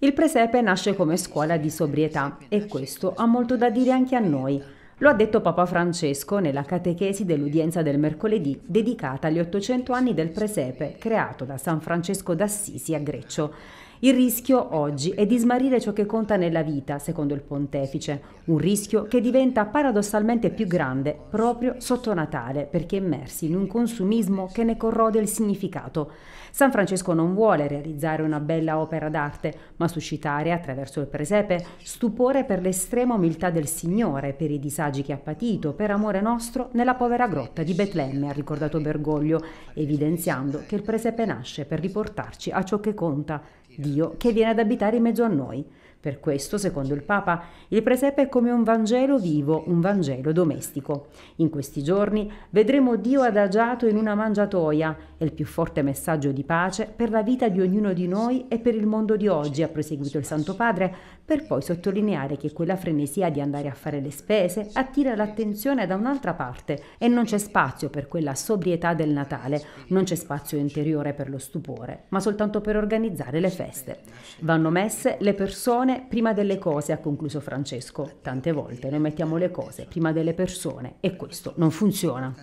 Il presepe nasce come scuola di sobrietà e questo ha molto da dire anche a noi. Lo ha detto Papa Francesco nella catechesi dell'udienza del mercoledì dedicata agli 800 anni del presepe creato da San Francesco d'Assisi a Greccio. Il rischio oggi è di smarrire ciò che conta nella vita, secondo il pontefice, un rischio che diventa paradossalmente più grande proprio sotto Natale, perché immersi in un consumismo che ne corrode il significato. San Francesco non vuole realizzare una bella opera d'arte, ma suscitare attraverso il presepe stupore per l'estrema umiltà del Signore, per i disabili naufragi che ha patito per amore nostro nella povera grotta di Betlemme, ha ricordato Bergoglio, evidenziando che il presepe nasce per riportarci a ciò che conta, Dio che viene ad abitare in mezzo a noi. Per questo, secondo il Papa, il presepe è come un Vangelo vivo, un Vangelo domestico. In questi giorni vedremo Dio adagiato in una mangiatoia, è il più forte messaggio di pace per la vita di ognuno di noi e per il mondo di oggi, ha proseguito il Santo Padre, per poi sottolineare che quella frenesia di andare a fare le spese attira l'attenzione da un'altra parte e non c'è spazio per quella sobrietà del Natale, non c'è spazio interiore per lo stupore, ma soltanto per organizzare le feste. Vanno messe le persone persone prima delle cose, ha concluso Francesco. Tante volte noi mettiamo le cose prima delle persone e questo non funziona.